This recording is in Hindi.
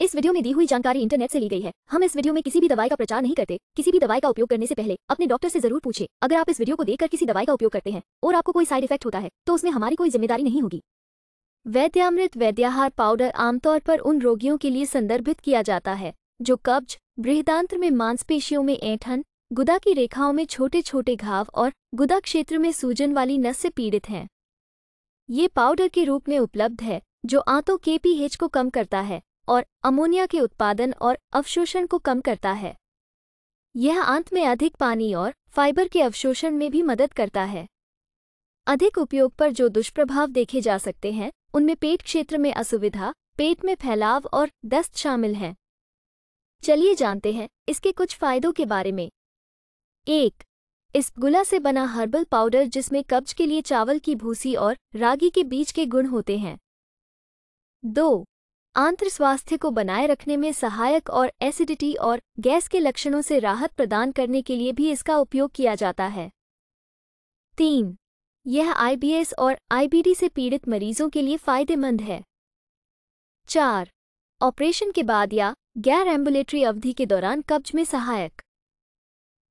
इस वीडियो में दी हुई जानकारी इंटरनेट से ली गई है हम इस वीडियो में किसी भी दवाई का प्रचार नहीं करते किसी भी दवाई का उपयोग करने से पहले अपने डॉक्टर से जरूर पूछे अगर आप इस वीडियो को देखकर किसी दवाई का उपयोग करते हैं और आपको कोई साइड इफेक्ट होता है तो उसमें हमारी कोई जिम्मेदारी नहीं होगी वैद्यामृत वैद्याहार पाउडर आमतौर पर उन रोगियों के लिए संदर्भित किया जाता है जो कब्ज बृहदांत्र में मांसपेशियों में ऐठन गुदा की रेखाओं में छोटे छोटे घाव और गुदा क्षेत्र में सूजन वाली नस से पीड़ित हैं ये पाउडर के रूप में उपलब्ध है जो आंतों के पीएच को कम करता है और अमोनिया के उत्पादन और अवशोषण को कम करता है यह आंत में अधिक पानी और फाइबर के अवशोषण में भी मदद करता है अधिक उपयोग पर जो दुष्प्रभाव देखे जा सकते हैं उनमें पेट क्षेत्र में असुविधा पेट में फैलाव और दस्त शामिल हैं चलिए जानते हैं इसके कुछ फायदों के बारे में एक इस गुला से बना हर्बल पाउडर जिसमें कब्ज के लिए चावल की भूसी और रागी के बीज के गुण होते हैं दो आंत्र स्वास्थ्य को बनाए रखने में सहायक और एसिडिटी और गैस के लक्षणों से राहत प्रदान करने के लिए भी इसका उपयोग किया जाता है तीन यह आईबीएस और आईबीडी से पीड़ित मरीजों के लिए फायदेमंद है चार ऑपरेशन के बाद या गैर एम्बुलेटरी अवधि के दौरान कब्ज में सहायक